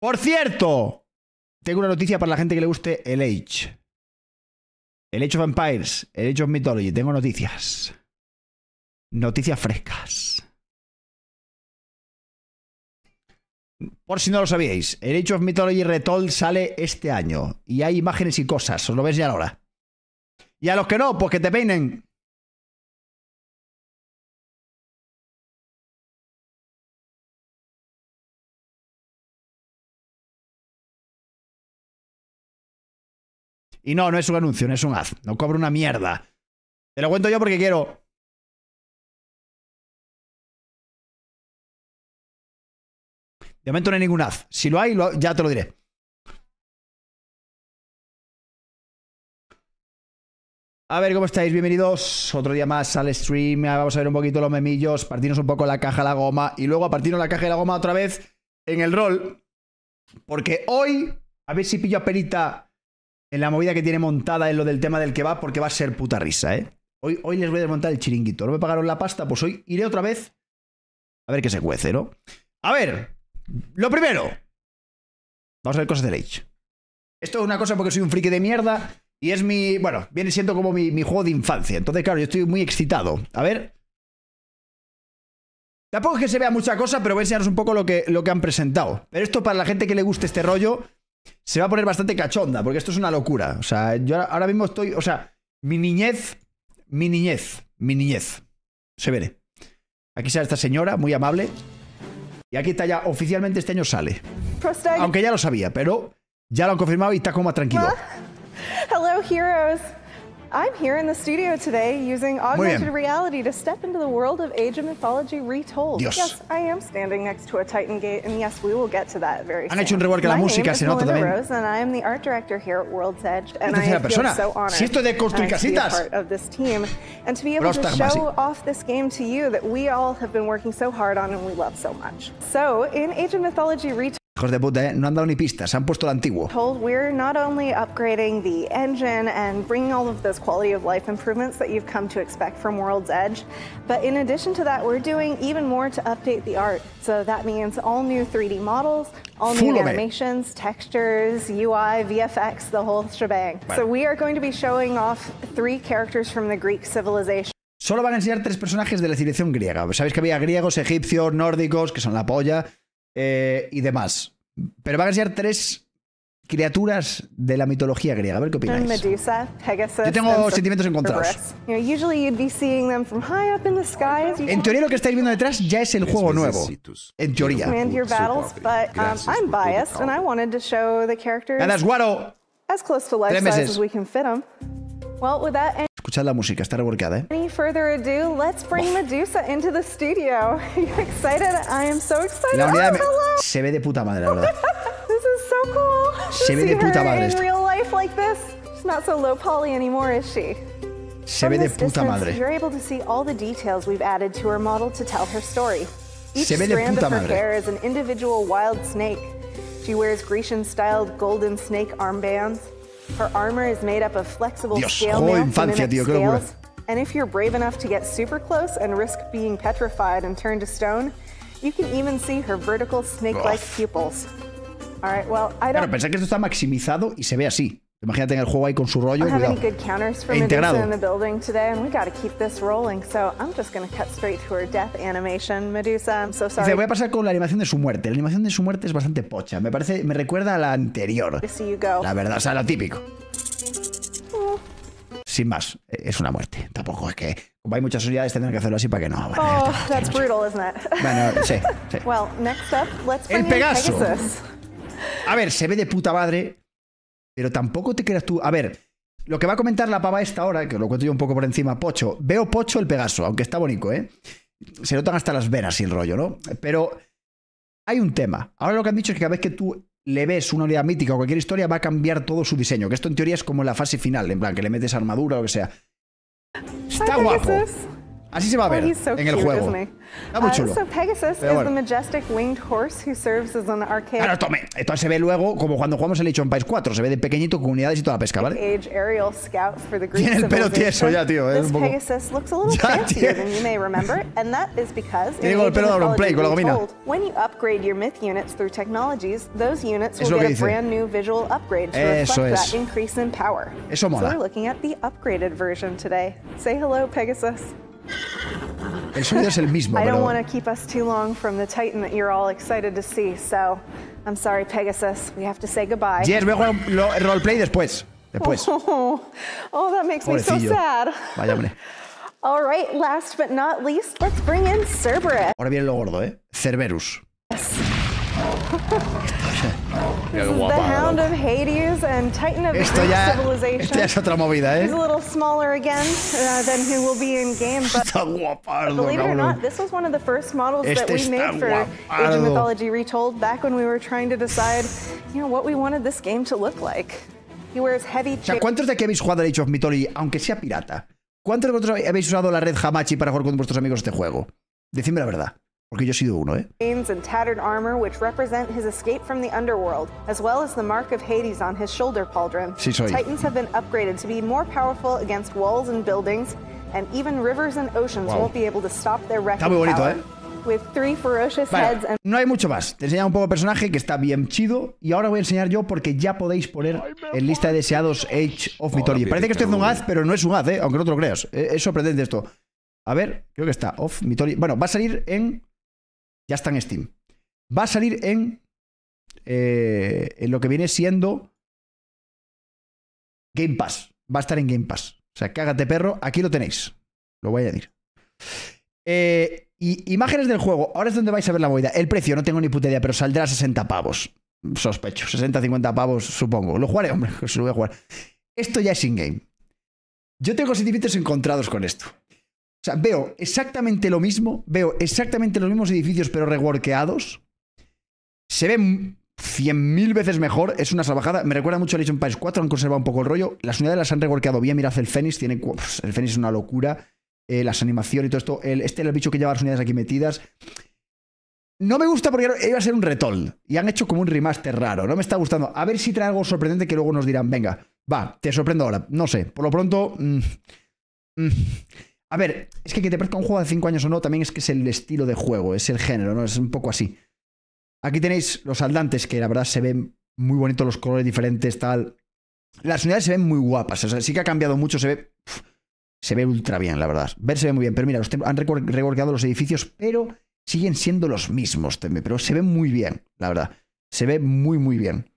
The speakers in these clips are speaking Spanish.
Por cierto, tengo una noticia para la gente que le guste el Age. El Age of Empires, el Age of Mythology. Tengo noticias. Noticias frescas. Por si no lo sabíais, el Age of Mythology Retold sale este año. Y hay imágenes y cosas. Os lo ves ya ahora. Y a los que no, pues que te peinen. Y no, no es un anuncio, no es un haz. No cobro una mierda. Te lo cuento yo porque quiero. De momento no hay ningún ad. Si lo hay, ya te lo diré. A ver, ¿cómo estáis? Bienvenidos otro día más al stream. Vamos a ver un poquito los memillos, Partimos un poco la caja, la goma y luego a partirnos la caja y la goma otra vez en el rol. Porque hoy, a ver si pillo a Perita en la movida que tiene montada en lo del tema del que va, porque va a ser puta risa, ¿eh? Hoy, hoy les voy a desmontar el chiringuito. No me pagaron la pasta, pues hoy iré otra vez a ver qué se cuece, ¿no? A ver, lo primero. Vamos a ver cosas de Age. Esto es una cosa porque soy un friki de mierda y es mi. Bueno, viene siendo como mi, juego de infancia. Entonces, claro, yo estoy muy excitado. A ver. Tampoco es que se vea mucha cosa, pero voy a enseñaros un poco lo que, lo que han presentado. Pero esto para la gente que le guste este rollo, se va a poner bastante cachonda, porque esto es una locura. O sea, yo ahora mismo estoy, o sea, mi niñez, mi niñez, mi niñez. Se veré. Aquí está esta señora, muy amable. Y aquí está ya, oficialmente este año sale. Aunque ya lo sabía, pero ya lo han confirmado y está como tranquilo. Hello, I'm here in the studio today using augmented reality to step into the world of Age of Mythology Retold. Dios. Yes, I am standing next to a Titan gate, and yes, we will get to that very Han soon. hecho un rework la My música, se nota también. Rose, and I am the art director here at World's Edge, and I feel persona. so honored de construir uh, casitas. to be part of this team and to be able to show off this game to you that we all have been working so hard on and we love so much. So, in Age of Mythology Retold, ¿eh? No han dado ni pistas, han puesto el antiguo. We're not only upgrading the engine and bringing all of those quality of life improvements that you've come to expect from World's Edge, but in addition to that, we're doing even more to update the art. So that means all new 3D models, all new animations, textures, UI, VFX, the whole shebang. So we are going to be showing off three characters from the Greek civilization. Solo van a enseñar tres personajes de la civilización griega. Sabéis que había griegos, egipcios, nórdicos, que son la polla, eh, y demás. Pero van a ser tres criaturas de la mitología griega. A ver qué opináis. Yo tengo sentimientos encontrados. En teoría lo que estáis viendo detrás ya es el juego nuevo. En teoría. Um, Ganas, Guaro. As Escuchad la música, está revolcada, ¿eh? Any further ado, let's bring Medusa into the studio. you excited? I am so excited. La unidad oh, hello. se ve de puta madre, la verdad. this is so cool. Se ve de puta madre. Esto. In real life like this, she's not so low poly anymore, is she? Se ve de puta madre. You're able to see all the details we've added to her model to tell her story. Each se ve de strand puta of her hair is an individual wild snake. She wears Grecian-styled golden snake armbands. Her armor is made up of flexible Dios, scale oh, infancia, tío, qué locura. And if you're brave enough to get super close and risk being petrified and turned to stone, you can even see her vertical snake-like pupils. All right, well, I don't... Claro, pensé que esto está maximizado y se ve así. Imagínate en el juego ahí con su rollo integrado. Dice, voy a pasar con la animación de su muerte. La animación de su muerte es bastante pocha. Me parece, me recuerda a la anterior. La verdad, o sea, lo típico. Mm. Sin más, eh, es una muerte. Tampoco es que como hay muchas sociedades tendrán que hacerlo así para que no. Bueno, oh, that's brutal, Bueno, sí. sí. el Pegaso. Pegasus. A ver, se ve de puta madre pero tampoco te creas tú. A ver, lo que va a comentar la pava esta hora, que lo cuento yo un poco por encima, Pocho. Veo Pocho el Pegaso, aunque está bonito, ¿eh? Se notan hasta las venas y el rollo, ¿no? Pero hay un tema. Ahora lo que han dicho es que cada vez que tú le ves una unidad mítica o cualquier historia, va a cambiar todo su diseño. Que esto en teoría es como la fase final, en plan, que le metes armadura o lo que sea. Está guapo. Así se va a oh, ver so en el juego. Cute, Está muy uh, chulo. Uh, so Pegasus Pero bueno. is the majestic winged horse who serves as an arcade. Claro, ah, tome. Esto se ve luego como cuando jugamos el Age on Pies 4, se ve de pequeñito con unidades y toda la pesca, ¿vale? Tiene el pelo tieso ya, tío, es un poco. Pegasus looks a little fancier than you may remember, and that is because Digo, el pelo de play con la gomina. When you upgrade your myth units through technologies, those units will get a brand new visual upgrade to Eso reflect es. that increase in power. Eso mola. So we're looking at the upgraded version today. Say hello, Pegasus. El sonido es el mismo, I don't pero... want to keep us too long from the Titan that you're all excited to see, so I'm sorry, Pegasus, we have to say goodbye. Yes, voy a jugar lo- roleplay después. Después. Oh, oh, that makes me so sad. Vaya, hombre. All right, last but not least, let's bring in Cerberus. Ahora viene lo gordo, ¿eh? Cerberus. Mira qué guapa. Esto ya, esto ya es otra movida, ¿eh? Está guapardo, cabrón. Este está guapardo. O sea, ¿cuántos de aquí habéis jugado a Age of Mythology, aunque sea pirata? ¿Cuántos de vosotros habéis usado la red Hamachi para jugar con vuestros amigos este juego? Decidme la verdad. Porque yo he sido uno, ¿eh? And tattered armor which represent his escape from the underworld, as well as the mark of Hades on his shoulder pauldron. Sí soy. Titans have been upgraded to be more powerful against walls and buildings, and even rivers and oceans wow. won't be able to stop their wrecking Está muy bonito, power. ¿eh? With three ferocious vale, heads and... No hay mucho más. Te enseña un poco el personaje que está bien chido. Y ahora voy a enseñar yo porque ya podéis poner en lista de deseados Age of Mythology. Parece que estoy haciendo un haz, pero no es un haz, ¿eh? aunque no te lo creas. Eh, es sorprendente esto. A ver, creo que está. Off Mythology. Bueno, va a salir en ya está en Steam. Va a salir eh, en, lo que viene siendo Game Pass. Va a estar en Game Pass. O sea, cágate perro, aquí lo tenéis. Lo voy a añadir. Eh, y imágenes del juego. Ahora es donde vais a ver la movida. El precio, no tengo ni puta idea, pero saldrá a 60 pavos. Sospecho. 60, 50 pavos, supongo. Lo jugaré, hombre, se lo voy a jugar. Esto ya es in-game. Yo tengo sentimientos encontrados con esto. O sea, veo exactamente lo mismo, veo exactamente los mismos edificios pero reworkeados. Se ven cien mil veces mejor, es una salvajada. Me recuerda mucho a Legend of 4, han conservado un poco el rollo. Las unidades las han reworkeado bien, mirad el Fénix, tiene, el Fénix es una locura. Eh, las animaciones y todo esto. este es el bicho que lleva las unidades aquí metidas. No me gusta porque iba a ser un retol. Y han hecho como un remaster raro. No me está gustando. A ver si trae algo sorprendente que luego nos dirán, venga, va, te sorprendo ahora. No sé. Por lo pronto... Mm, mm, a ver, es que que te parezca un juego de 5 años o no, también es que es el estilo de juego, es el género, ¿no? Es un poco así. Aquí tenéis los aldantes, que la verdad se ven muy bonitos los colores diferentes, tal. Las unidades se ven muy guapas, o sea, sí que ha cambiado mucho, se ve. se ve ultra bien, la verdad. Ver se ve muy bien, pero mira, han reworkeado los edificios, pero siguen siendo los mismos, pero se ve muy bien, la verdad. Se ve muy, muy bien.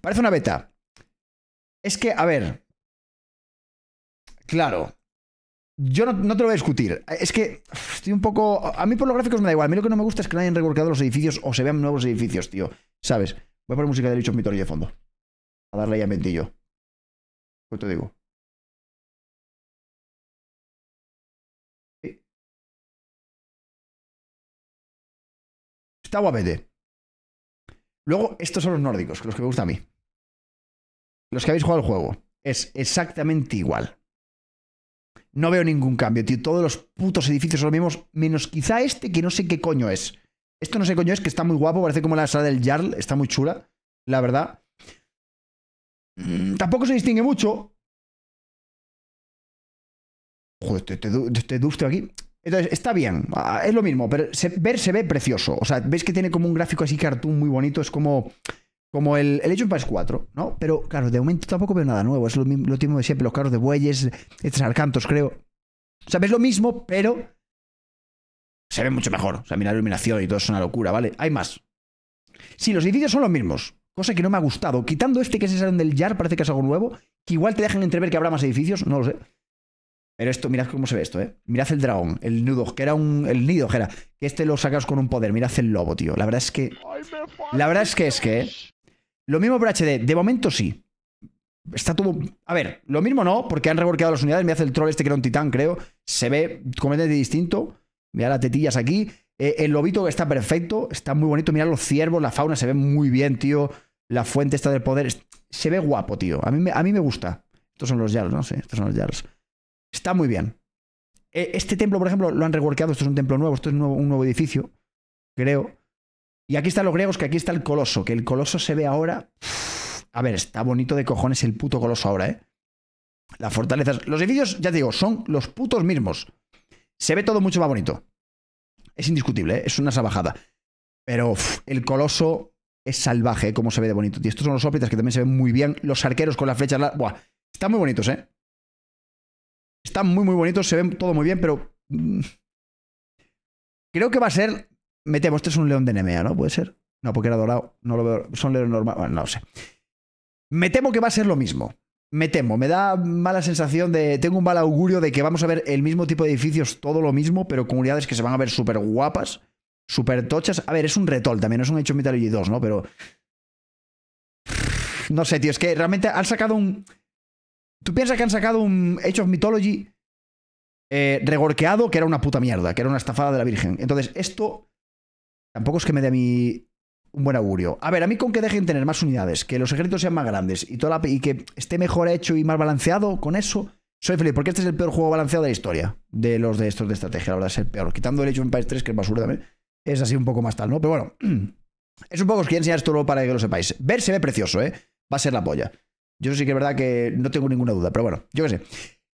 Parece una beta. Es que, a ver. Claro, yo no, te lo voy a discutir. Es que estoy un poco. A mí por los gráficos me da igual. A mí lo que no me gusta es que no hayan revolcado los edificios o se vean nuevos edificios, tío. ¿Sabes? Voy a poner música de Lichos Mitorio de fondo. A darle a mentillo. ¿Qué pues te digo? Está guapete. Luego, estos son los nórdicos, los que me gusta a mí. Los que habéis jugado el juego. Es exactamente igual. No veo ningún cambio, tío. Todos los putos edificios son los mismos, menos quizá este que no sé qué coño es. Esto no sé qué coño es, que está muy guapo, parece como la sala del Jarl, está muy chula, la verdad. Mm, tampoco se distingue mucho. Joder, te, te, aquí. Entonces, está bien, ah, es lo mismo, pero se, ver se ve precioso. O sea, veis que tiene como un gráfico así cartoon muy bonito, es como como el, el Age of Empires 4, ¿no? Pero claro, de momento tampoco veo nada nuevo. Es lo, mismo, lo de siempre, los carros de bueyes, estos arcantos, creo. O sea, lo mismo, pero se ve mucho mejor. O sea, mira la iluminación y todo es una locura, ¿vale? Hay más. Sí, los edificios son los mismos. Cosa que no me ha gustado. Quitando este que se salen del Jar, parece que es algo nuevo. Que igual te dejan entrever que habrá más edificios, no lo sé. Pero esto, mirad cómo se ve esto, ¿eh? Mirad el dragón, el nudo, que era un. El nido, que era. Que este lo sacas con un poder. Mirad el lobo, tío. La verdad es que. La verdad es que es que. ¿eh? Lo mismo por HD, de momento sí. Está todo. A ver, lo mismo no, porque han reworkeado las unidades. Me hace el troll este que era un titán, creo. Se ve completamente distinto. Mira las tetillas aquí. Eh, el lobito está perfecto, está muy bonito. Mira los ciervos, la fauna se ve muy bien, tío. La fuente está del poder. Se ve guapo, tío. A mí me, a mí me gusta. Estos son los Jarls, no sé. Estos son los Jarls. Está muy bien. Eh, este templo, por ejemplo, lo han reworkeado. Esto es un templo nuevo. Esto es un nuevo edificio, creo. Y aquí están los griegos, que aquí está el coloso, que el coloso se ve ahora. A ver, está bonito de cojones el puto coloso ahora, ¿eh? Las fortalezas. Los edificios, ya te digo, son los putos mismos. Se ve todo mucho más bonito. Es indiscutible, ¿eh? es una sabajada. Pero el coloso es salvaje, ¿eh? como se ve de bonito. Y estos son los óptitas que también se ven muy bien. Los arqueros con las flechas. Buah, están muy bonitos, ¿eh? Están muy, muy bonitos, se ven todo muy bien, pero. Mm, creo que va a ser me temo. este es un león de Nemea, ¿no? Puede ser. No, porque era dorado. No lo veo. Son leones normales. Bueno, no lo sé. Me temo que va a ser lo mismo. Me temo, me da mala sensación de. Tengo un mal augurio de que vamos a ver el mismo tipo de edificios, todo lo mismo, pero comunidades que se van a ver súper guapas, súper tochas. A ver, es un retol también, es un hecho Mythology 2, ¿no? Pero. No sé, tío, es que realmente han sacado un. ¿Tú piensas que han sacado un Age of Mythology eh, regorqueado que era una puta mierda, que era una estafada de la Virgen? Entonces, esto Tampoco es que me dé a mí un buen augurio. A ver, a mí con que dejen tener más unidades, que los ejércitos sean más grandes y, que esté mejor hecho y más balanceado con eso, soy feliz, porque este es el peor juego balanceado de la historia, de los de estos de estrategia, la verdad es el peor. Quitando el hecho de Empires 3, que es basura también, es así un poco más tal, ¿no? Pero bueno, es un poco, os quiero enseñar esto para que lo sepáis. Ver se ve precioso, ¿eh? Va a ser la polla. Yo sí que es verdad que no tengo ninguna duda, pero bueno, yo qué sé.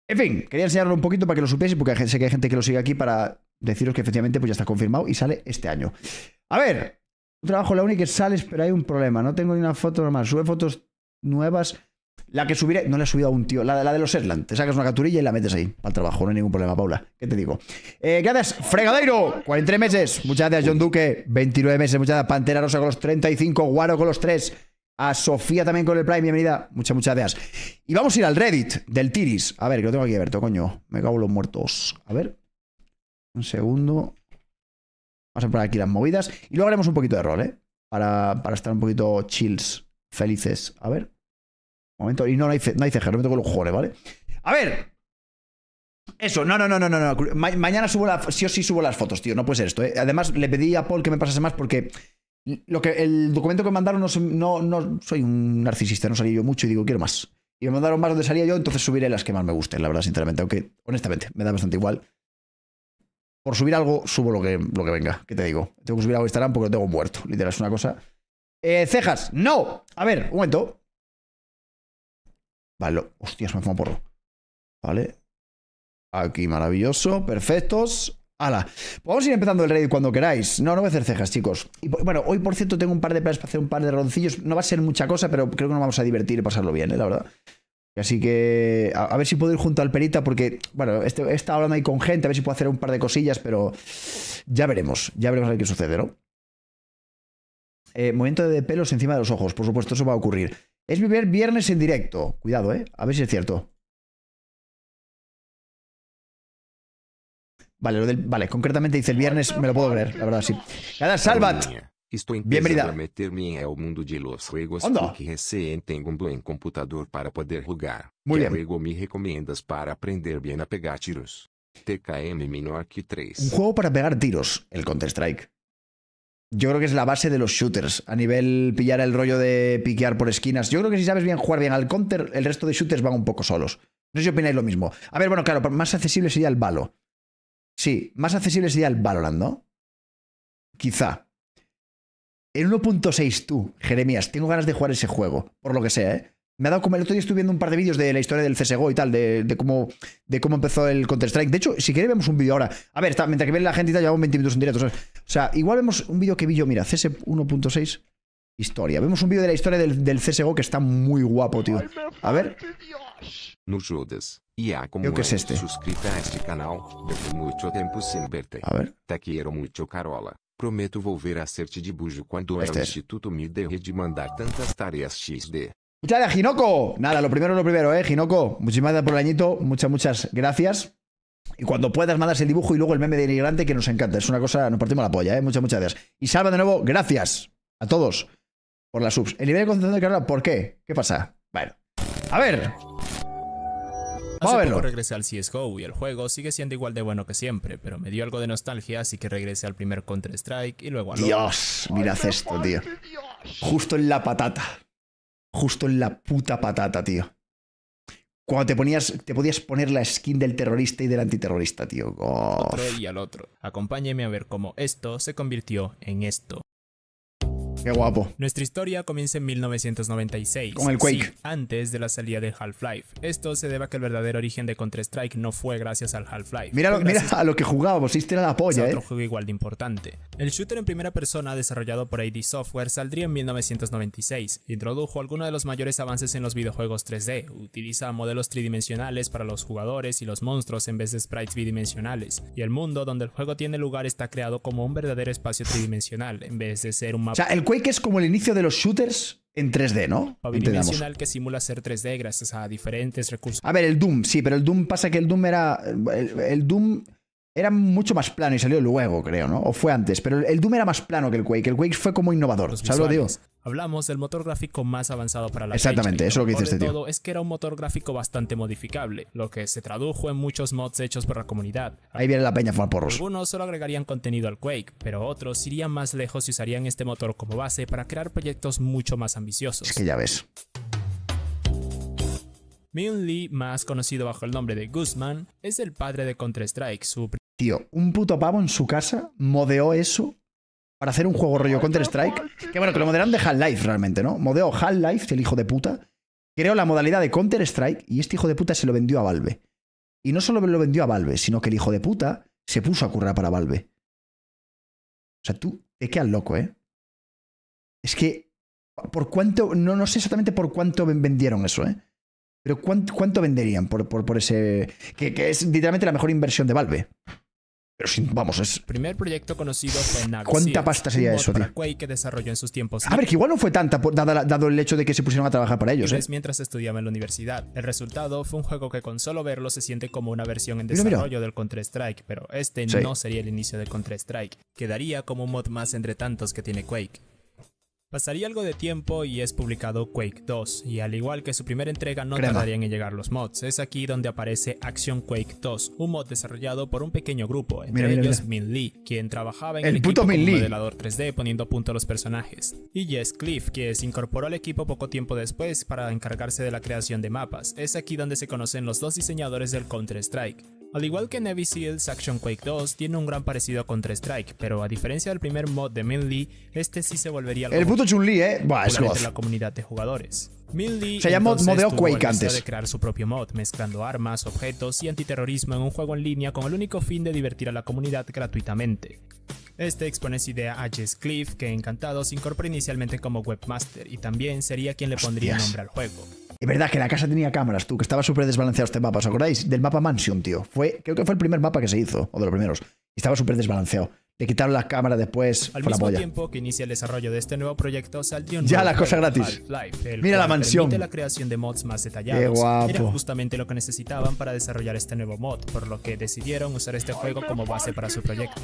En fin, quería enseñarlo un poquito para que lo supiese, porque sé que hay gente que lo sigue aquí para deciros que efectivamente pues ya está confirmado y sale este año. A ver, un trabajo la única que sales, pero hay un problema. No tengo ni una foto normal. Sube fotos nuevas. La que subiré, no la he subido a un tío, la, la de los Shetland. Te sacas una capturilla y la metes ahí, al trabajo, no hay ningún problema, Paula. ¿Qué te digo? Eh, gracias, Fregadero, 43 meses. Muchas gracias, John Duque, 29 meses. Muchas gracias, Pantera Rosa con los 35, Guaro con los 3. A Sofía también con el Prime, bienvenida. Muchas, muchas gracias. Y vamos a ir al Reddit del Tiris. A ver, que lo tengo aquí abierto, coño. Me cago en los muertos. A ver. Un segundo. Vamos a poner aquí las movidas. Y luego haremos un poquito de rol, ¿eh? Para, para estar un poquito chills, felices. A ver. Un momento. Y no, no hay, no hay no me toco los ¿vale? A ver. Eso, no, no, no, no, no. mañana subo la, sí o sí subo las fotos, tío. No puede ser esto, ¿eh? Además, le pedí a Paul que me pasase más porque lo que, el documento que me mandaron, no, no, soy un narcisista, no salí yo mucho y digo, quiero más. Y me mandaron más donde salía yo, entonces subiré las que más me gusten, la verdad, sinceramente. Aunque, honestamente, me da bastante igual. Por subir algo, subo lo que, lo que venga. ¿Qué te digo? Tengo que subir algo a Instagram porque lo tengo muerto. Literal, es una cosa. Eh, cejas, no. A ver, un momento. Vale, lo... hostias, me fumado porro. Vale. Aquí, maravilloso. Perfectos. Ala. podemos ir empezando el raid cuando queráis. No, no voy a hacer cejas, chicos. Y bueno, hoy por cierto tengo un par de planes para hacer un par de roncillos. No va a ser mucha cosa, pero creo que nos vamos a divertir y pasarlo bien, ¿eh? la verdad. Así que a, ver si puedo ir junto al Perita porque, bueno, este, he estado hablando ahí con gente, a ver si puedo hacer un par de cosillas, pero ya veremos, ya veremos a ver qué sucede, ¿no? Eh, de pelos encima de los ojos, por supuesto, eso va a ocurrir. Es vivir viernes en directo, cuidado, ¿eh? A ver si es cierto. Vale, lo del, vale, concretamente dice el viernes, me lo puedo creer, la verdad, sí. Cada Salvat. Estou a meter mundo de los computador para poder jogar. Muy recomendas para aprender bien a pegar tiros? TKM menor que 3. Un juego para pegar tiros, el Counter-Strike. Yo creo que es la base de los shooters. A nivel pillar el rollo de piquear por esquinas. Yo creo que si sabes bien jugar bien al counter, el resto de shooters van un poco solos. No sé si opináis lo mismo. A ver, bueno, claro, más accesible sería el balo. Sí, más accesible sería el Valorant, ¿no? Quizá. En 1.6 tú, Jeremías, tengo ganas de jugar ese juego, por lo que sea, ¿eh? Me ha dado como el otro día estuve viendo un par de vídeos de la historia del CSGO y tal, de, cómo, de cómo empezó el Counter-Strike. De hecho, si queréis vemos un vídeo ahora. A ver, está, mientras que viene la gente y tal, llevamos 20 minutos en directo. O sea, igual vemos un vídeo que vi yo, mira, CS 1.6. Historia. Vemos un vídeo de la historia del, del, CSGO que está muy guapo, tío. A ver. es este. a este canal, mucho tiempo sin ver. Te quiero mucho, Carola. Prometo volver a hacerte dibujo cuando este instituto me deje de mandar tantas tareas Muchas gracias, Ginoco! Nada, lo primero es lo primero, eh, Ginoco, Muchísimas gracias por el añito. Muchas, muchas gracias. Y cuando puedas, mandas el dibujo y luego el meme de inmigrante que nos encanta. Es una cosa, nos partimos la polla, eh. Muchas, muchas gracias. Y salva de nuevo, gracias a todos por las subs. El nivel de concentración de Carola, ¿por qué? ¿Qué pasa? Bueno. A ver. Vamos a verlo. regresé al CSGO y el juego sigue siendo igual de bueno que siempre, pero me dio algo de nostalgia, así que regresé al primer Counter-Strike y luego al Dios, mira esto, tío. Justo en la patata. Justo en la puta patata, tío. Cuando te ponías, te podías poner la skin del terrorista y del antiterrorista, tío. Otro y al otro. Acompáñeme a ver cómo esto se convirtió en esto. Qué guapo. Nuestra historia comienza en 1996. Con el Quake. antes de la salida de Half-Life. Esto se debe a que el verdadero origen de Counter-Strike no fue gracias al Half-Life. Mira, a lo que jugábamos, este era la polla, ¿eh? juego igual de importante. El shooter en primera persona desarrollado por ID Software saldría en 1996. Introdujo algunos de los mayores avances en los videojuegos 3D. Utiliza modelos tridimensionales para los jugadores y los monstruos en vez de sprites bidimensionales. Y el mundo donde el juego tiene lugar está creado como un verdadero espacio tridimensional en vez de ser un mapa. O Quake es como el inicio de los shooters en 3D, ¿no? que simula ser 3D gracias a diferentes recursos. A ver, el Doom, sí, pero el Doom pasa que el Doom era. El, Doom era mucho más plano y salió luego, creo, ¿no? O fue antes, pero el Doom era más plano que el Quake. El Quake fue como innovador. ¿Sabes lo digo? hablamos del motor gráfico más avanzado para la Exactamente, eso es lo que dice este tío. Todo es que era un motor gráfico bastante modificable, lo que se tradujo en muchos mods hechos por la comunidad. Ahí viene la peña fue porros. Algunos solo agregarían contenido al Quake, pero otros irían más lejos y usarían este motor como base para crear proyectos mucho más ambiciosos. Es que ya ves. Min Lee, más conocido bajo el nombre de Guzman, es el padre de Counter-Strike, su Tío, un puto pavo en su casa modeó eso para hacer un juego rollo Counter-Strike. Que bueno, que lo modelan de Half-Life realmente, ¿no? Modeo Half-Life, el hijo de puta, creó la modalidad de Counter-Strike y este hijo de puta se lo vendió a Valve. Y no solo lo vendió a Valve, sino que el hijo de puta se puso a currar para Valve. O sea, tú te quedas loco, ¿eh? Es que, ¿por cuánto? No, no sé exactamente por cuánto vendieron eso, ¿eh? Pero ¿cuánto, venderían por, por, por ese... Que, que es literalmente la mejor inversión de Valve. Pero sin, vamos, es. primer proyecto conocido fue Navi ¿Cuánta pasta sería Quake que desarrolló en sus tiempos. A ver, que igual no fue tanta, dado, el hecho de que se pusieron a trabajar para ellos, ¿eh? Mientras estudiaba en la universidad. El resultado fue un juego que con solo verlo se siente como una versión en desarrollo del Counter-Strike, pero este no sería el inicio de Counter-Strike. Quedaría como un mod más entre tantos que tiene Quake. Pasaría algo de tiempo y es publicado Quake 2, y al igual que su primera entrega no tardarían en llegar los mods. Es aquí donde aparece Action Quake 2, un mod desarrollado por un pequeño grupo, entre ellos Min Lee, quien trabajaba en el, equipo modelador 3D poniendo a punto a los personajes, y Jess Cliff, que se incorporó al equipo poco tiempo después para encargarse de la creación de mapas. Es aquí donde se conocen los dos diseñadores del Counter-Strike, al igual que Navy Seals, Action Quake 2 tiene un gran parecido con Counter-Strike, pero a diferencia del primer mod de Min este sí se volvería El puto chun ¿eh? la comunidad de jugadores. Min Lee se Quake antes. de crear su propio mod, mezclando armas, objetos y antiterrorismo en un juego en línea con el único fin de divertir a la comunidad gratuitamente. Este expone su idea a Jess Cliff, que encantado se incorpora inicialmente como webmaster y también sería quien le pondría nombre al juego. Es verdad que la casa tenía cámaras, tú, que estaba súper desbalanceado este mapa. ¿Os acordáis? Del mapa Mansion, tío. Fue, creo que fue el primer mapa que se hizo, o de los primeros. Estaba súper desbalanceado. Le quitaron las cámaras después. Al mismo tiempo que inicia el desarrollo de este nuevo proyecto, salió Ya la cosa gratis. Mira la mansión. la creación de mods más detallados. Era justamente lo que necesitaban para desarrollar este nuevo mod, por lo que decidieron usar este juego como base para su proyecto.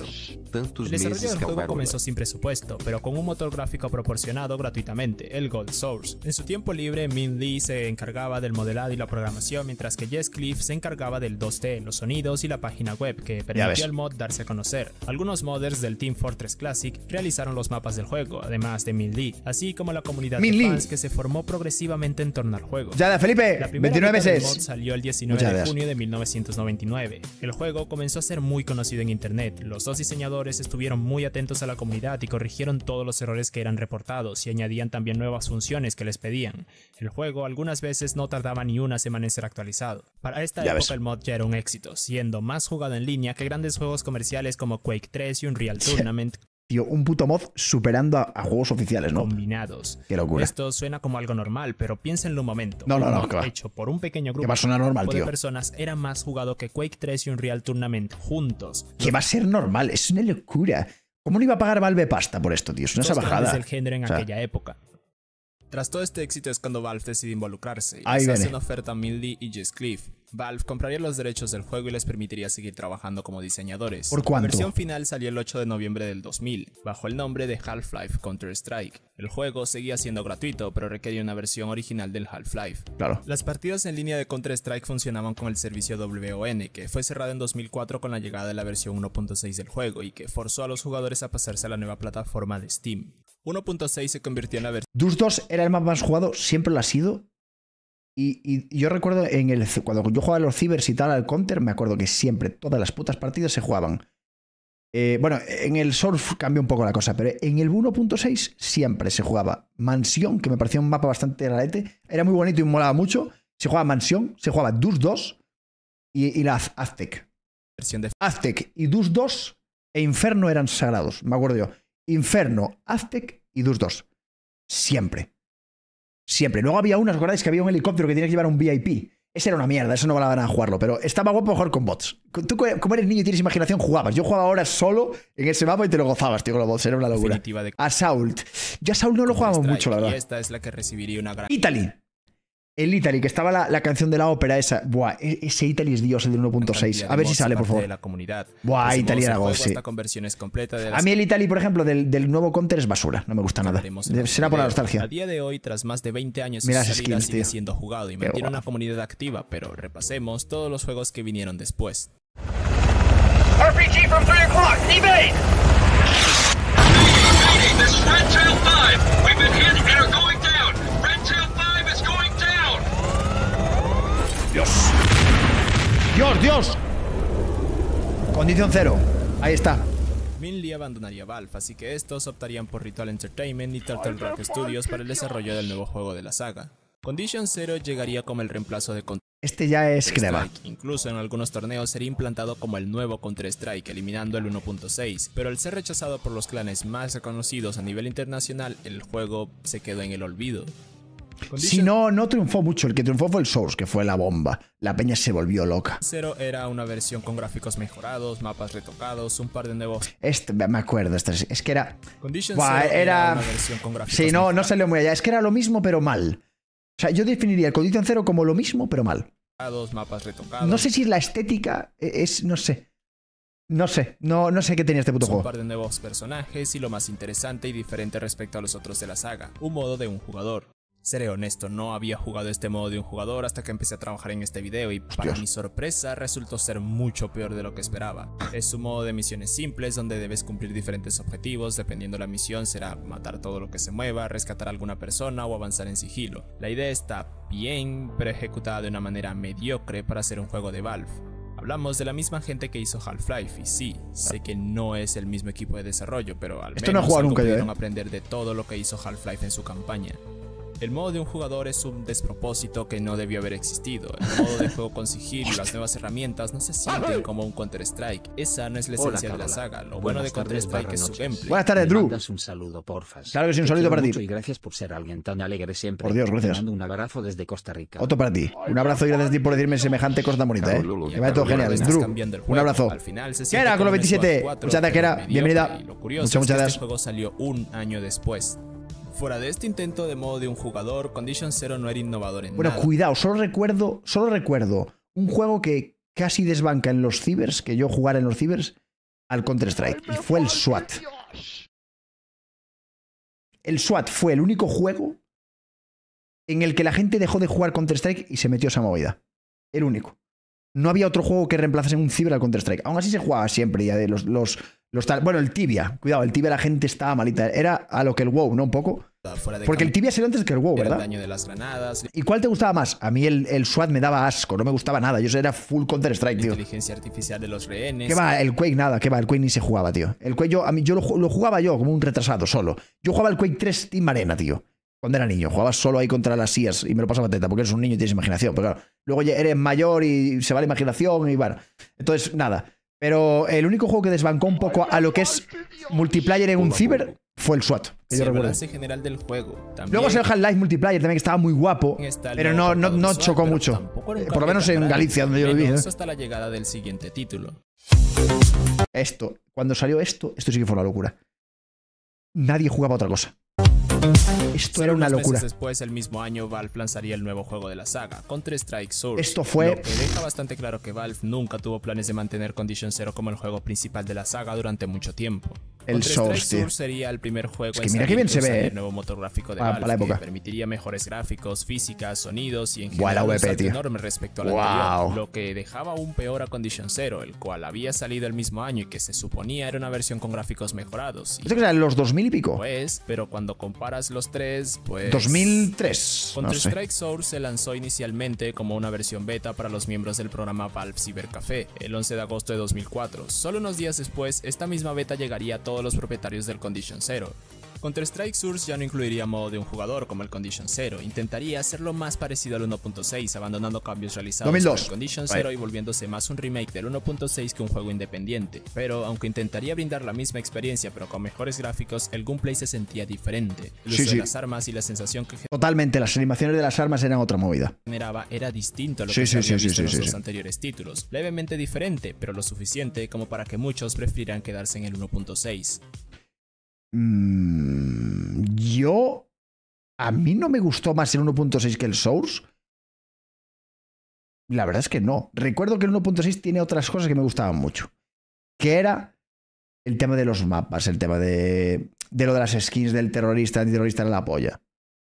el desarrollo del juego comenzó sin presupuesto, pero con un motor gráfico proporcionado gratuitamente, el Gold Source. En su tiempo libre, Min Lee se encargaba del modelado y la programación, mientras que Jess Cliff se encargaba del 2D, los sonidos y la página web que permitía al mod darse a conocer. Algunos mods del Team Fortress Classic realizaron los mapas del juego, además de Min así como la comunidad de fans que se formó progresivamente en torno al juego. Ya, Felipe, la primera 29 veces. Mod salió el 19 de junio de 1999. El juego comenzó a ser muy conocido en internet. Los dos diseñadores estuvieron muy atentos a la comunidad y corrigieron todos los errores que eran reportados y añadían también nuevas funciones que les pedían. El juego algunas veces no tardaba ni una semana en ser actualizado. Para esta época el mod ya era un éxito, siendo más jugado en línea que grandes juegos comerciales como Quake 3 y Unreal Tournament. Tío, un puto mod superando a, juegos oficiales, ¿no? Combinados. Qué locura. Esto suena como algo normal, pero piénsenlo un momento. No, no, no. hecho por un pequeño grupo va a normal, de personas era más jugado que Quake 3 y Unreal Tournament juntos. Que va a ser normal, es una locura. ¿Cómo le iba a pagar Valve pasta por esto, tío? Es una bajada sabajada. género en aquella época. Tras todo este éxito es cuando Valve decide involucrarse y hace una oferta a Mildy y Jess Cliff. Valve compraría los derechos del juego y les permitiría seguir trabajando como diseñadores. ¿Por La versión final salió el 8 de noviembre del 2000, bajo el nombre de Half-Life Counter-Strike. El juego seguía siendo gratuito, pero requería una versión original del Half-Life. Las partidas en línea de Counter-Strike funcionaban con el servicio WON, que fue cerrado en 2004 con la llegada de la versión 1.6 del juego y que forzó a los jugadores a pasarse a la nueva plataforma de Steam. 1.6 se convirtió en la versión. Dust 2 era el mapa más jugado, siempre lo ha sido. Y, yo recuerdo en el, cuando yo jugaba los cibers y tal al counter, me acuerdo que siempre todas las putas partidas se jugaban. Eh, bueno, en el surf cambió un poco la cosa, pero en el 1.6 siempre se jugaba mansión, que me parecía un mapa bastante rarete. Era muy bonito y molaba mucho. Se jugaba mansión, se jugaba Dus 2 y, la Aztec. Versión de... Aztec y Dus 2 e Inferno eran sagrados, me acuerdo yo. Inferno, Aztec y Dus 2. Siempre. Siempre. Luego había unas, ¿os que había un helicóptero que tenía que llevar un VIP? Ese era una mierda, eso no valía nada jugarlo, pero estaba guapo jugar con bots. Tú, como eres niño y tienes imaginación, jugabas. Yo jugaba ahora solo en ese mapa y te lo gozabas, tío, con los bots. Era una locura. De... Assault. Yo Assault no lo jugaba mucho, la verdad. esta es la que recibiría una gran... Italy. El Italy, que estaba la, la, canción de la ópera esa. Buah, e, ese Italy es Dios, el del 1.6. A ver si sale, por favor. la comunidad. Buah, Italy era sí. A mí el Italy, por ejemplo, del, del, nuevo Counter es basura. No me gusta nada. Será por la nostalgia. A día de hoy, tras más de 20 años, Mira salida siendo jugado y mantiene una comunidad activa, pero repasemos todos los juegos que vinieron después. ¡Dios, Dios! Condición 0, Ahí está. Min Lee abandonaría Valve, así que estos optarían por Ritual Entertainment y Turtle Rock Studios para el desarrollo del nuevo juego de la saga. Condition Zero llegaría como el reemplazo de Counter Este ya es crema. Incluso en algunos torneos sería implantado como el nuevo Counter-Strike, eliminando el 1.6, pero al ser rechazado por los clanes más reconocidos a nivel internacional, el juego se quedó en el olvido. Si no, no triunfó mucho. El que triunfó fue el Source, que fue la bomba. La peña se volvió loca. Zero era una versión con gráficos mejorados, mapas retocados, un par de nuevos. Este, me acuerdo, este, es que era. Condition era... Si una versión con gráficos. Sí, no, no salió muy allá. Es que era lo mismo, pero mal. O sea, yo definiría el Condition Zero como lo mismo, pero mal. mapas retocados. No sé si la estética e, es. No sé. No sé, no, no sé qué tenía este puto juego. Un par de nuevos personajes y lo más interesante y diferente respecto a los otros de la saga, un modo de un jugador. Seré honesto, no había jugado este modo de un jugador hasta que empecé a trabajar en este video y para mi sorpresa resultó ser mucho peor de lo que esperaba. Es un modo de misiones simples donde debes cumplir diferentes objetivos, dependiendo de la misión será matar todo lo que se mueva, rescatar a alguna persona o avanzar en sigilo. La idea está bien, pero ejecutada de una manera mediocre para ser un juego de Valve. Hablamos de la misma gente que hizo Half-Life y sí, sé que no es el mismo equipo de desarrollo, pero al menos no nunca, ¿eh? aprender de todo lo que hizo Half-Life en su campaña. El modo de un jugador es un despropósito que no debió haber existido. El modo de juego con y las nuevas herramientas no se sienten como un Counter-Strike. Esa no es la esencia de la saga. Lo bueno de Counter-Strike es su gameplay. Buenas tardes, Drew. un saludo, porfas. Claro que sí, un saludo para ti. Y gracias por ser alguien tan alegre siempre. Por Dios, gracias. un abrazo desde Costa Rica. Otro para ti. Un abrazo y gracias a ti por decirme semejante cosa tan bonita, ¿eh? Me va todo genial. Drew, un abrazo. era con los 27? Muchas gracias, Bienvenida. Muchas, muchas este gracias. Este juego salió un año después. Fuera de este intento de modo de un jugador, Condition Zero no era innovador en bueno, nada. Bueno, cuidado, solo recuerdo, solo recuerdo un juego que casi desbanca en los cibers, que yo jugara en los cibers, al Counter-Strike, y fue el SWAT. El SWAT fue el único juego en el que la gente dejó de jugar Counter-Strike y se metió esa movida. El único. No había otro juego que reemplazase un ciber al Counter-Strike. Aún así se jugaba siempre, ya de los, los, los tal... Bueno, el Tibia. Cuidado, el Tibia la gente estaba malita. Era a lo que el WoW, ¿no? Un poco. Porque el tibia salió antes que el WoW, ¿verdad? El de las granadas. ¿Y cuál te gustaba más? A mí el, el SWAT me daba asco, no me gustaba nada. Yo era full Counter-Strike, tío. Inteligencia artificial de los rehenes. ¿Qué va? El Quake nada, ¿qué va? El Quake ni se jugaba, tío. El Quake yo, a mí, yo lo, jugaba yo como un retrasado solo. Yo jugaba el Quake 3 Team Arena, tío cuando era niño, Jugaba solo ahí contra las Sias y me lo pasaba teta, porque eres un niño y tienes imaginación, pero claro, luego eres mayor y se va la imaginación y bueno. Entonces, nada, pero el único juego que desbancó un poco a lo que es multiplayer en un ciber fue el SWAT. Luego es El Luego se Half-Life Multiplayer también, que estaba muy guapo. pero no, no, chocó mucho. Eh, por lo menos en Galicia, donde yo lo vi. ¿eh? la llegada del siguiente título. Esto, cuando salió esto, esto sí que fue una locura. Nadie jugaba otra cosa. Esto era una locura. después, el mismo año, Valve lanzaría el nuevo juego de la saga, Counter-Strike Source. Esto fue. Lo que deja bastante claro que Valve nunca tuvo planes de mantener Condition Zero como el juego principal de la saga durante mucho tiempo. El Source, sería el primer juego que mira qué bien se ve, el eh. nuevo motor gráfico de ah, Valve, para la época. que permitiría mejores gráficos, físicas, sonidos y en general un salto enorme respecto al anterior, lo que dejaba aún peor a Condition Zero, el cual había salido el mismo año y que se suponía era una versión con gráficos mejorados. Y, que eran los 2000 y pico. Pues, pero cuando comparas los tres pues... 2003. Counter-Strike Source se lanzó inicialmente como una versión beta para los miembros del programa Valve Cybercafé, el 11 de agosto de 2004. Solo unos días después, esta misma beta llegaría a todos los propietarios del Condition Zero. Contra strike Source ya no incluiría modo de un jugador como el Condition Zero, intentaría hacerlo más parecido al 1.6, abandonando cambios realizados en el Condition Zero y volviéndose más un remake del 1.6 que un juego independiente. Pero aunque intentaría brindar la misma experiencia pero con mejores gráficos, el gameplay se sentía diferente. El las armas y la sensación que Totalmente, las animaciones de las armas eran otra movida. Generaba era distinto a lo que se los anteriores títulos, levemente diferente, pero lo suficiente como para que muchos prefieran quedarse en el 1.6. Mm, yo. A mí no me gustó más el 1.6 que el Source. La verdad es que no. Recuerdo que el 1.6 tiene otras cosas que me gustaban mucho. Que era el tema de los mapas, el tema de, de lo de las skins del terrorista, antiterrorista en la polla.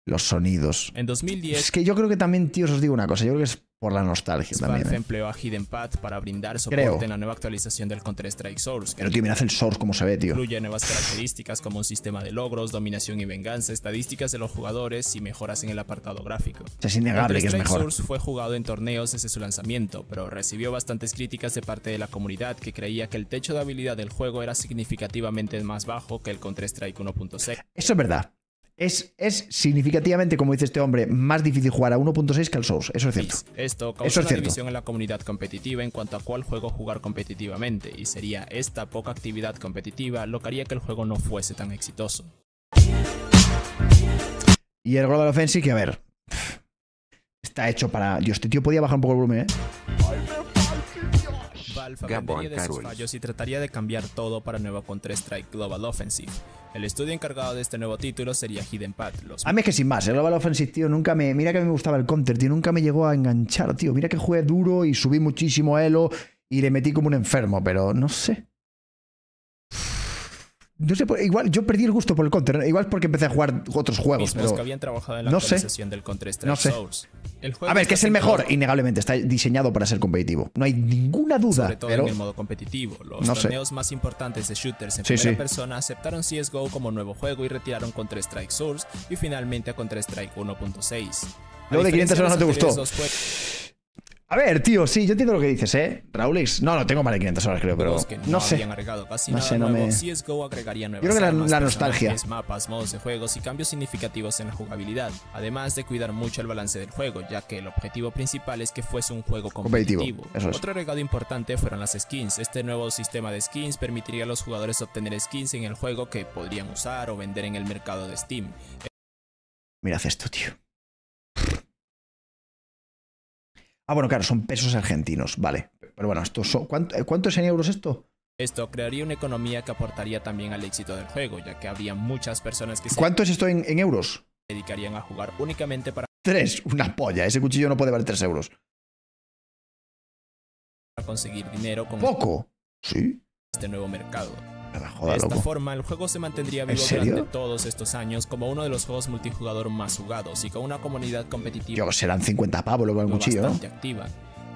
Los sonidos. En 2010. Es que yo creo que también, Tío, os digo una cosa. Yo creo que es por la nostalgia también. ¿eh? empleó a Hidden Path para brindar soporte en la nueva actualización del Counter-Strike Source. Pero tío, mirad el Source como se ve, tío. Incluye nuevas características como un sistema de logros, dominación y venganza, estadísticas de los jugadores y mejoras en el apartado gráfico. Es innegable que es mejor. Source fue jugado en torneos desde su lanzamiento, pero recibió bastantes críticas de parte de la comunidad que creía que el techo de habilidad del juego era significativamente más bajo que el Counter-Strike 1.6. Eso es verdad. Es, es, significativamente, como dice este hombre, más difícil jugar a 1.6 que al Souls. Eso es cierto. Esto causa Eso es una división en la comunidad competitiva en cuanto a cuál juego jugar competitivamente, y sería esta poca actividad competitiva lo que haría que el juego no fuese tan exitoso. Y el Global Offensive, que a ver, está hecho para. Dios, este tío podía bajar un poco el volumen, ¿eh? Alpha de sus fallos y trataría de cambiar todo para nuevo Counter-Strike Global Offensive. El estudio encargado de este nuevo título sería Hidden Path. Los... A mí es que sin más, el ¿eh? Global Offensive, tío, nunca me. Mira que me gustaba el Counter, tío, nunca me llegó a enganchar, tío. Mira que jugué duro y subí muchísimo a Elo y le metí como un enfermo, pero no sé. No sé, pues, igual yo perdí el gusto por el Counter, ¿eh? igual es porque empecé a jugar otros juegos. Pero habían trabajado no a ver, que es el mejor, innegablemente, está diseñado para ser competitivo. No hay ninguna duda. Sobre todo en el modo competitivo. Los torneos más importantes de shooters en primera persona aceptaron CSGO como nuevo juego y retiraron Counter Strike Source y finalmente a Counter Strike 1.6. Luego de 500 horas no te gustó. A ver, tío, sí, yo entiendo lo que dices, ¿eh? Raúlix, no, no, tengo más de 500 horas, creo, pero. no, sé. Casi no sé, no me. creo que la, nostalgia. mapas, modos de juegos y cambios significativos en la jugabilidad. Además de cuidar mucho el balance del juego, ya que el objetivo principal es que fuese un juego competitivo. Otro regalo importante fueron las skins. Este nuevo sistema de skins permitiría a los jugadores obtener skins en el juego que podrían usar o vender en el mercado de Steam. Mirad esto, tío. Ah, bueno, claro, son pesos argentinos, vale. Pero bueno, esto son, ¿cuánto, es eh, en euros esto? Esto crearía una economía que aportaría también al éxito del juego, ya que habría muchas personas que... Se ¿Cuánto es esto en, euros? Dedicarían a jugar únicamente para... Tres, una polla, ese cuchillo no puede valer tres euros. conseguir dinero con... Poco, sí. Este nuevo mercado de esta forma, el juego se mantendría vivo durante todos estos años como uno de los juegos multijugador más jugados y con una comunidad competitiva. Yo, serán 50 pavos lo el cuchillo, ¿no? activa.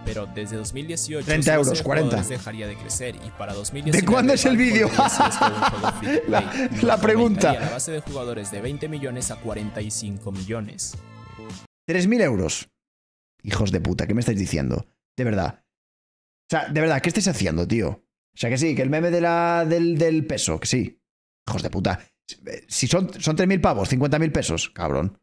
Pero desde 2018 30 euros, 40. dejaría de crecer y para 2019, ¿De cuándo es el vídeo? la, la pregunta. La base de jugadores de 20 millones a 45 millones. 3.000 euros. Hijos de puta, ¿qué me estáis diciendo? De verdad. O sea, de verdad, ¿qué estáis haciendo, tío? O sea que sí, que el meme de la, del, del peso, que sí. Hijos de puta. Si son, son 3.000 pavos, 50.000 pesos, cabrón.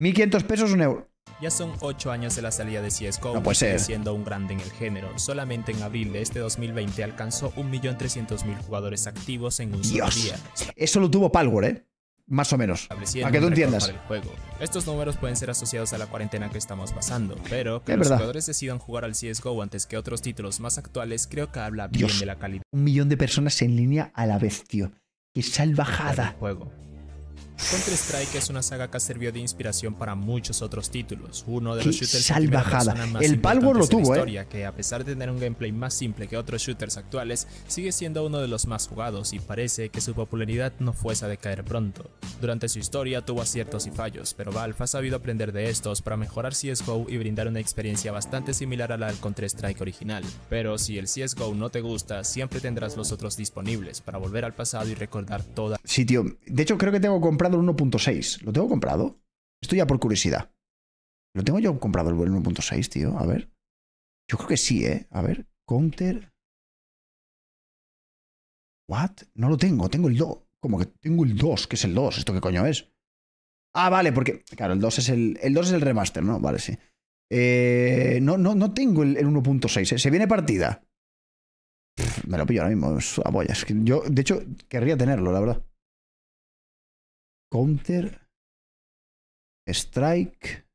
1.500 pesos, un euro. Ya son 8 años de la salida de CSGO, no puede ser. siendo un grande en el género. Solamente en abril de este 2020 alcanzó 1.300.000 jugadores activos en un día. Eso lo tuvo Palworld, ¿eh? Más o menos. Para que tú entiendas. El juego. Estos números pueden ser asociados a la cuarentena que estamos pasando, pero que los jugadores decidan jugar al CSGO antes que otros títulos más actuales, creo que habla bien de la calidad. Un millón de personas en línea a la vez, tío. Qué salvajada. juego. Counter-Strike es una saga que servido de inspiración para muchos otros títulos. Uno de los shooters salvajada. En más el Palworld lo tuvo, ¿eh? historia, eh. que a pesar de tener un gameplay más simple que otros shooters actuales, sigue siendo uno de los más jugados y parece que su popularidad no fuese a decaer pronto. Durante su historia tuvo aciertos y fallos, pero Valve ha sabido aprender de estos para mejorar CS:GO y brindar una experiencia bastante similar a la del Counter-Strike original. Pero si el CS:GO no te gusta, siempre tendrás los otros disponibles para volver al pasado y recordar toda. Sí, tío. De hecho, creo que tengo comprado el 1.6. ¿Lo tengo comprado? estoy ya por curiosidad. ¿Lo tengo yo comprado el 1.6, tío? A ver. Yo creo que sí, ¿eh? A ver. Counter. ¿What? No lo tengo. Tengo el 2. Como que tengo el 2, que es el 2. ¿Esto qué coño es? Ah, vale, porque. Claro, el 2 es el. El 2 es el remaster, ¿no? Vale, sí. Eh, no, no, no tengo el, 1.6. ¿eh? Se viene partida. me lo pillo ahora mismo. Es Yo, de hecho, querría tenerlo, la verdad. Counter. Strike.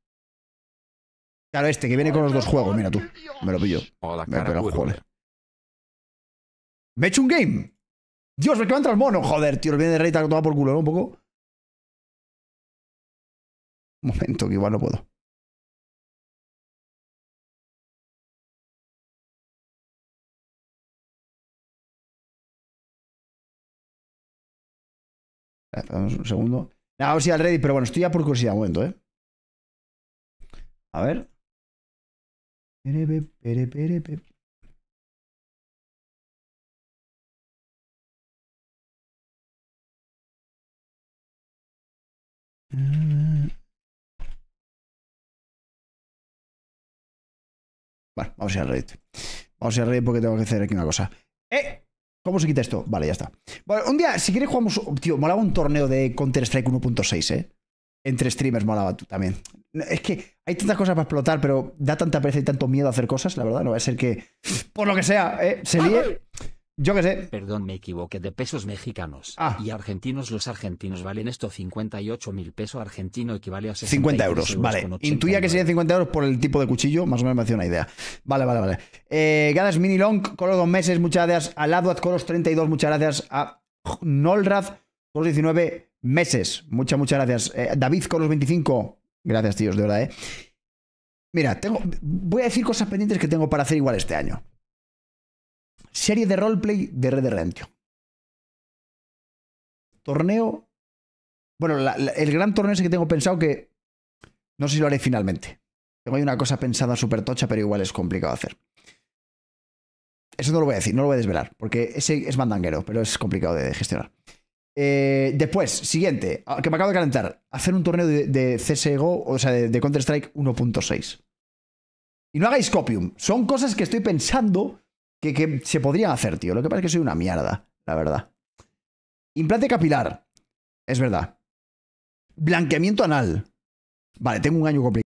Claro, este que viene con los dos juegos, mira tú. Me lo pillo. Oh, me, pero, joder. Eh. Me he hecho un game. Dios, me levanta el mono. Joder, tío, el viene de rey te ha por culo, ¿no? Un poco. Un momento, que igual no puedo. un segundo. vamos a ir al Reddit, pero bueno, estoy ya por curiosidad un momento, ¿eh? A ver. Bueno, vamos a ir al Reddit. Vamos a ir al Reddit porque tengo que hacer aquí una cosa. ¡Eh! ¿Cómo se quita esto? Vale, ya está. Bueno, un día, si quieres, jugamos. Tío, molaba un torneo de Counter-Strike 1.6, ¿eh? Entre streamers molaba tú también. Es que hay tantas cosas para explotar, pero da tanta pereza y tanto miedo a hacer cosas, la verdad. No va a ser que, por lo que sea, ¿eh? se ah, líe. Yo qué sé. Perdón, me equivoqué de pesos mexicanos. Ah. Y argentinos, los argentinos valen esto 58 mil pesos argentino equivale a 50 euros. vale. Intuía que serían 50 euros por el tipo de cuchillo, más o menos me hacía una idea. Vale, vale, vale. Eh, mini long, Coros dos meses, muchas gracias. Al Aduat Coros 32, muchas gracias. A Nolrad, Coros 19 meses, muchas, muchas gracias. Eh, David Coros 25, gracias, tíos, de verdad, eh. Mira, tengo, voy a decir cosas pendientes que tengo para hacer igual este año. Serie de roleplay de Red de Redemption. Torneo. Bueno, el gran torneo ese que tengo pensado que. No sé si lo haré finalmente. Tengo ahí una cosa pensada súper tocha, pero igual es complicado hacer. Eso no lo voy a decir, no lo voy a desvelar, porque ese es mandanguero, pero es complicado de gestionar. Eh, después, siguiente, ah, que me acabo de calentar, hacer un torneo de, CSGO, o sea, de, de Counter-Strike 1.6. Y no hagáis copium, son cosas que estoy pensando que, se podrían hacer, tío. Lo que pasa es que soy una mierda, la verdad. Implante capilar. Es verdad. Blanqueamiento anal. Vale, tengo un año complicado.